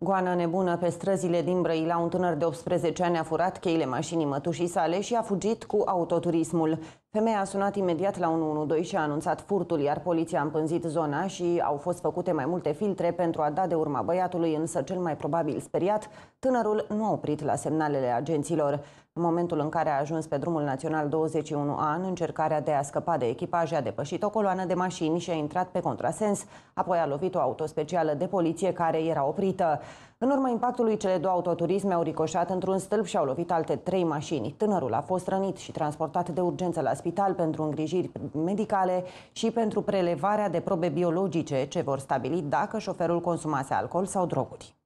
Goana nebună pe străzile din Brăila, un tânăr de 18 ani a furat cheile mașinii mătușii sale și a fugit cu autoturismul. Femeia a sunat imediat la 112 și a anunțat furtul, iar poliția a împânzit zona și au fost făcute mai multe filtre pentru a da de urma băiatului, însă cel mai probabil speriat, tânărul nu a oprit la semnalele agenților. În momentul în care a ajuns pe drumul național 21A, în încercarea de a scăpa de echipaj a depășit o coloană de mașini și a intrat pe contrasens, apoi a lovit o auto specială de poliție care era oprită. În urma impactului, cele două autoturisme au ricoșat într-un stâlp și au lovit alte trei mașini. Tânărul a fost rănit și transportat de urgență la spital pentru îngrijiri medicale și pentru prelevarea de probe biologice ce vor stabili dacă șoferul consumase alcool sau droguri.